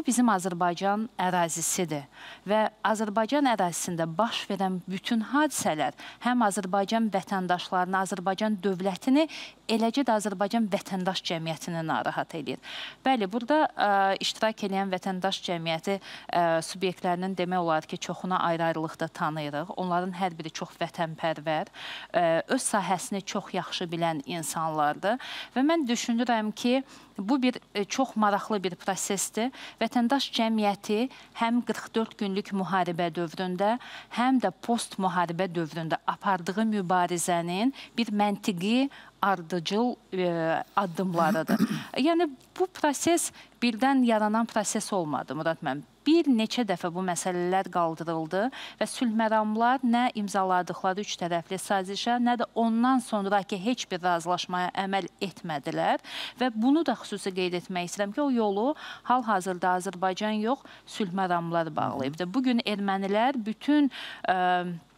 Bu bizim Azərbaycan ərazisidir və Azərbaycan ərazisində baş verən bütün hadisələr həm Azərbaycan vətəndaşlarını, Azərbaycan dövlətini, eləcə də Azərbaycan vətəndaş cəmiyyətini narahat edir. Bəli, burada ə, e, iştirak edən vətəndaş cəmiyyəti ə, e, subyektlərinin demək olar ki, çoxuna ayrı-ayrılıqda tanıyırıq. Onların hər biri çox vətənpərvər, ə, e, öz sahəsini çox yaxşı bilən insanlardır və mən düşünürəm ki, bu bir ə, çox maraqlı bir prosesdir və vətəndaş cəmiyyəti həm 44 günlük müharibə dövründə, həm də post-müharibə dövründə apardığı mübarizənin bir məntiqi ardıcıl e, addımlarıdır. yəni bu proses birdən yaranan proses olmadı Murad müəllim. Bir neçə dəfə bu məsələlər qaldırıldı və sülhməramlar nə imzaladıqları üç tərəfli sazişə, nə də ondan sonraki heç bir razılaşmaya əməl etmədilər və bunu da xüsusi qeyd etmək istəyirəm ki, o yolu hal-hazırda Azərbaycan yox, sülhməramlar bağlayıbdır. Bu gün ermənilər bütün ə, e,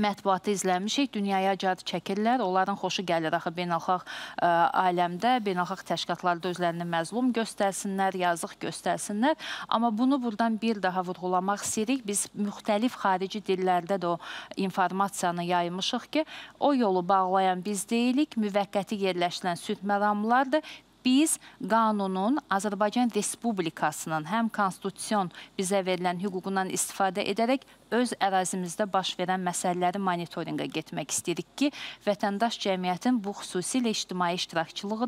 mətbuatı izləmişik. Dünyaya cad çəkirlər. Onların xoşu gəlir axı beynəlxalq ə, e, aləmdə, beynəlxalq təşkilatlarda özlərini məzlum göstərsinlər, yazıq göstərsinlər. Amma bunu buradan bir daha vurğulamaq istəyirik. Biz müxtəlif xarici dillərdə də o informasiyanı yaymışıq ki, o yolu bağlayan biz deyilik, müvəqqəti yerləşilən süd məramlardır biz qanunun Azərbaycan Respublikasının həm konstitusiyon bizə verilən hüququndan istifadə edərək öz ərazimizdə baş verən məsələləri monitorinqə getmək istəyirik ki, vətəndaş cəmiyyətin bu xüsusilə ictimai iştirakçılığıdır.